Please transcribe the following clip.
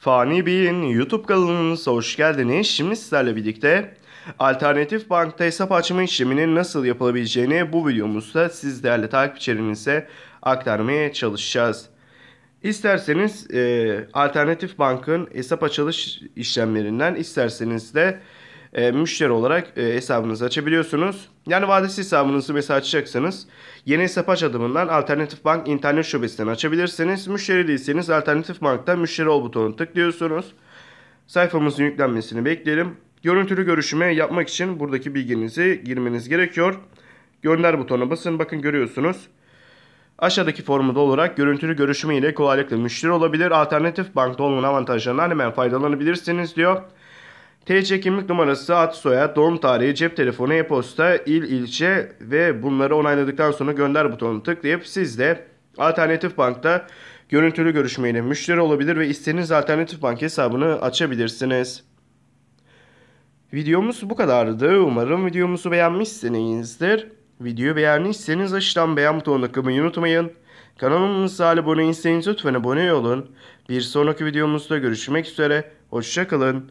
Fani Bey'in YouTube kanalımıza hoş geldiniz. Şimdi sizlerle birlikte alternatif bankta hesap açma işleminin nasıl yapılabileceğini bu videomuzda siz değerli takipçilerimize aktarmaya çalışacağız. İsterseniz e, alternatif bankın hesap açılış işlemlerinden isterseniz de e, müşteri olarak e, hesabınızı açabiliyorsunuz. Yani vadesi hesabınızı mesela açacaksanız yeni hesap aç adımından alternatif bank internet şubesinden açabilirsiniz. Müşteri değilseniz alternatif bankta müşteri ol butonunu tıklıyorsunuz. Sayfamızın yüklenmesini bekleyelim. Görüntülü görüşme yapmak için buradaki bilginizi girmeniz gerekiyor. Gönder butonuna basın. Bakın görüyorsunuz. Aşağıdaki formu olarak görüntülü görüşme ile kolaylıkla müşteri olabilir. Alternatif bankta olmanın avantajlarından hemen faydalanabilirsiniz diyor. TC kimlik numarası, ad, soyad, doğum tarihi, cep telefonu, e-posta, il, ilçe ve bunları onayladıktan sonra gönder butonunu tıklayıp siz de alternatif bankta görüntülü görüşmeyle müşteri olabilir ve istediğiniz alternatif bank hesabını açabilirsiniz. Videomuz bu kadardı. Umarım videomuzu beğenmişsinizdir. Videoyu beğendiyseniz aşağıdan beğen butonuna kılmayı unutmayın. Kanalımıza aboneyseniz lütfen abone olun. Bir sonraki videomuzda görüşmek üzere. Hoşçakalın.